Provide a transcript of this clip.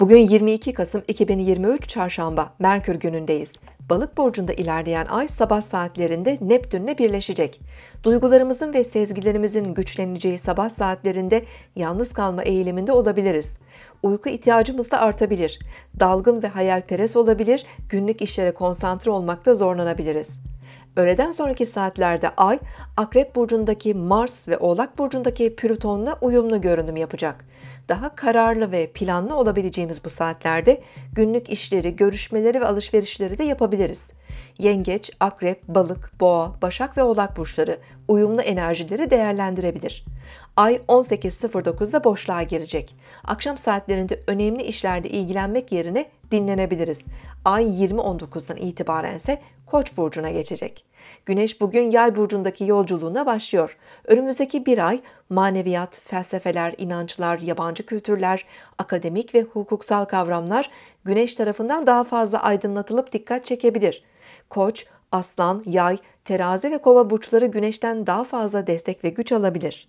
Bugün 22 Kasım 2023 Çarşamba, Merkür günündeyiz. Balık burcunda ilerleyen ay sabah saatlerinde Neptünle birleşecek. Duygularımızın ve sezgilerimizin güçleneceği sabah saatlerinde yalnız kalma eğiliminde olabiliriz. Uyku ihtiyacımız da artabilir. Dalgın ve hayalperest olabilir, günlük işlere konsantre olmakta zorlanabiliriz. Öğleden sonraki saatlerde Ay, Akrep Burcu'ndaki Mars ve Oğlak Burcu'ndaki Plüton'la uyumlu görünüm yapacak. Daha kararlı ve planlı olabileceğimiz bu saatlerde günlük işleri, görüşmeleri ve alışverişleri de yapabiliriz. Yengeç, Akrep, Balık, Boğa, Başak ve Oğlak burçları uyumlu enerjileri değerlendirebilir. Ay 18.09'da boşluğa girecek. Akşam saatlerinde önemli işlerde ilgilenmek yerine dinlenebiliriz. Ay 20.19'dan itibaren ise Koç burcuna geçecek. Güneş bugün Yay burcundaki yolculuğuna başlıyor. Önümüzdeki bir ay maneviyat, felsefeler, inançlar, yabancı kültürler, akademik ve hukuksal kavramlar Güneş tarafından daha fazla aydınlatılıp dikkat çekebilir. Koç, Aslan, Yay, Terazi ve Kova burçları Güneş'ten daha fazla destek ve güç alabilir.